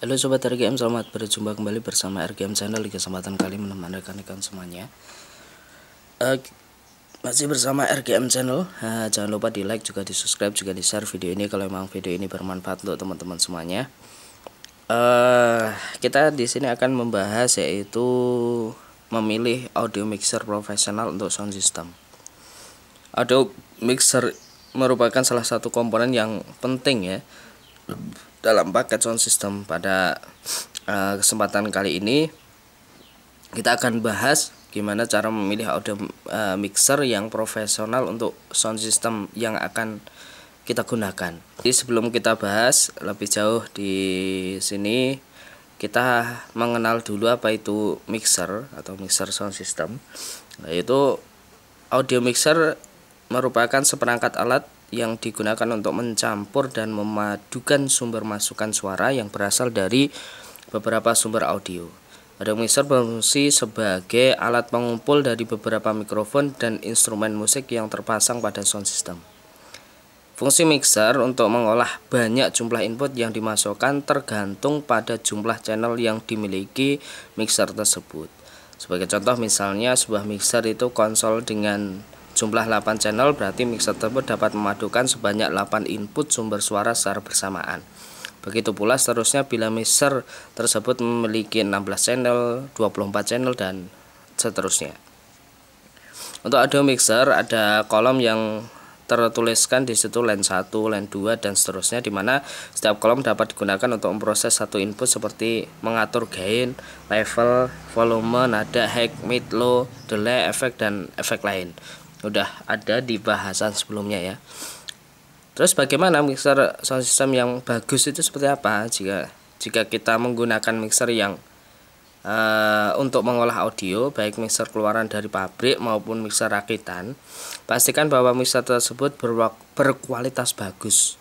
Halo Sobat RGM, selamat berjumpa kembali bersama RGM Channel Di kesempatan kali menemani rekan-rekan semuanya uh, Masih bersama RGM Channel uh, Jangan lupa di like, juga di subscribe, juga di share video ini Kalau memang video ini bermanfaat untuk teman-teman semuanya uh, Kita di sini akan membahas yaitu Memilih audio mixer profesional untuk sound system Audio mixer merupakan salah satu komponen yang penting ya dalam paket sound system pada uh, kesempatan kali ini kita akan bahas gimana cara memilih audio uh, mixer yang profesional untuk sound system yang akan kita gunakan. Jadi sebelum kita bahas lebih jauh di sini kita mengenal dulu apa itu mixer atau mixer sound system. Yaitu audio mixer merupakan seperangkat alat yang digunakan untuk mencampur dan memadukan sumber masukan suara yang berasal dari beberapa sumber audio. Radio mixer berfungsi sebagai alat pengumpul dari beberapa mikrofon dan instrumen musik yang terpasang pada sound system. Fungsi mixer untuk mengolah banyak jumlah input yang dimasukkan tergantung pada jumlah channel yang dimiliki mixer tersebut. Sebagai contoh misalnya sebuah mixer itu konsol dengan Jumlah 8 channel berarti mixer tersebut dapat memadukan sebanyak 8 input sumber suara secara bersamaan. Begitu pula seterusnya bila mixer tersebut memiliki 16 channel, 24 channel, dan seterusnya. Untuk audio mixer ada kolom yang tertuliskan di situ line 1, line 2 dan seterusnya di mana setiap kolom dapat digunakan untuk memproses satu input seperti mengatur gain, level, volume, nada, high, mid, low, delay, efek dan efek lain udah ada di bahasan sebelumnya ya terus bagaimana mixer sound system yang bagus itu seperti apa jika jika kita menggunakan mixer yang uh, untuk mengolah audio baik mixer keluaran dari pabrik maupun mixer rakitan pastikan bahwa mixer tersebut berkualitas bagus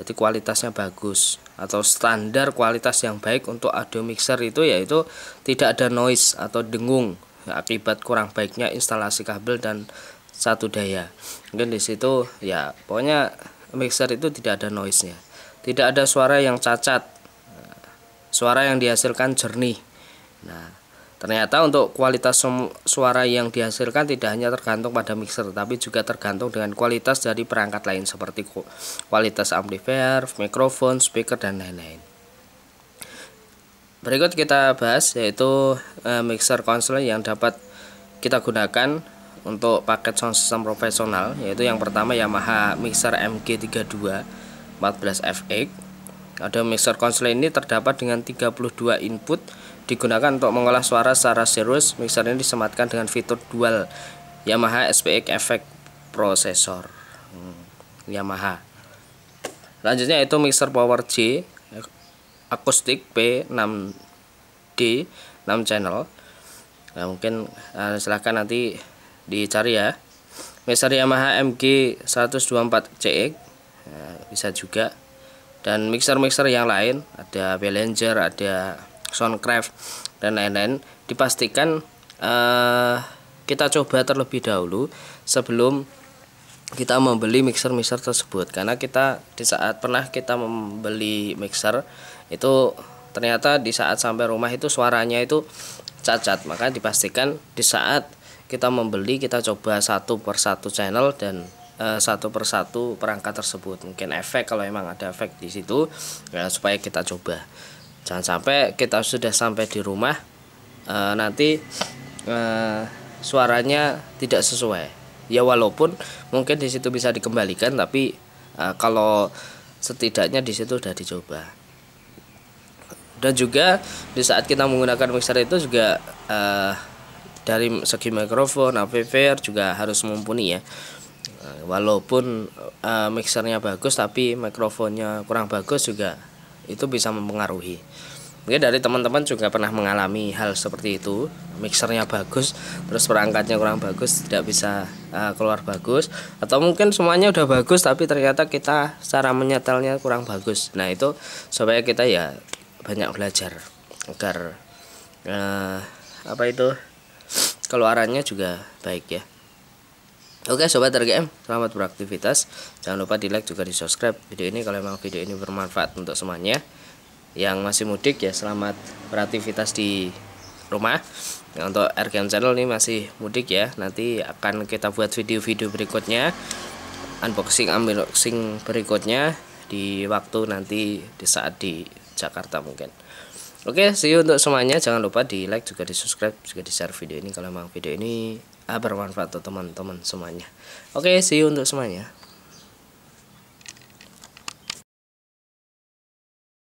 jadi kualitasnya bagus atau standar kualitas yang baik untuk audio mixer itu yaitu tidak ada noise atau dengung akibat kurang baiknya instalasi kabel dan satu daya mungkin di situ ya pokoknya mixer itu tidak ada noise nya tidak ada suara yang cacat suara yang dihasilkan jernih nah ternyata untuk kualitas suara yang dihasilkan tidak hanya tergantung pada mixer tapi juga tergantung dengan kualitas dari perangkat lain seperti kualitas amplifier, mikrofon, speaker dan lain-lain Berikut kita bahas yaitu uh, mixer konsol yang dapat kita gunakan untuk paket sound system profesional yaitu yang pertama Yamaha Mixer MG32 14FX. Ada mixer konsol ini terdapat dengan 32 input digunakan untuk mengolah suara secara serius. Mixer ini disematkan dengan fitur dual Yamaha SPX Effect Processor. Hmm, Yamaha. Lanjutnya itu mixer Power J akustik P6D 6 channel nah, mungkin uh, silahkan nanti dicari ya mixer Yamaha MG 124CX nah, bisa juga dan mixer-mixer yang lain ada belanger ada Soundcraft dan lain-lain dipastikan uh, kita coba terlebih dahulu sebelum kita membeli mixer-mixer tersebut karena kita di saat pernah kita membeli mixer itu ternyata di saat sampai rumah itu suaranya itu cacat maka dipastikan di saat kita membeli kita coba satu per satu channel dan e, satu per satu perangkat tersebut mungkin efek kalau emang ada efek di situ ya, supaya kita coba jangan sampai kita sudah sampai di rumah e, nanti e, suaranya tidak sesuai ya walaupun mungkin di situ bisa dikembalikan tapi uh, kalau setidaknya di situ sudah dicoba dan juga di saat kita menggunakan mixer itu juga uh, dari segi mikrofon amplifier juga harus mumpuni ya eh, walaupun uh, mixernya bagus tapi mikrofonnya kurang bagus juga itu bisa mempengaruhi mungkin dari teman-teman juga pernah mengalami hal seperti itu mixernya bagus terus perangkatnya kurang bagus tidak bisa uh, keluar bagus atau mungkin semuanya udah bagus tapi ternyata kita cara menyetelnya kurang bagus nah itu supaya kita ya banyak belajar agar uh, apa itu keluarannya juga baik ya Oke sobat RGM, selamat beraktivitas. Jangan lupa di like juga di subscribe video ini kalau memang video ini bermanfaat untuk semuanya yang masih mudik ya selamat beraktivitas di rumah nah, untuk RGM channel ini masih mudik ya nanti akan kita buat video-video berikutnya unboxing unboxing berikutnya di waktu nanti di saat di Jakarta mungkin Oke, okay, see you untuk semuanya. Jangan lupa di like, juga di subscribe, juga di share video ini kalau memang video ini ah, bermanfaat untuk teman-teman semuanya. Oke, okay, see you untuk semuanya.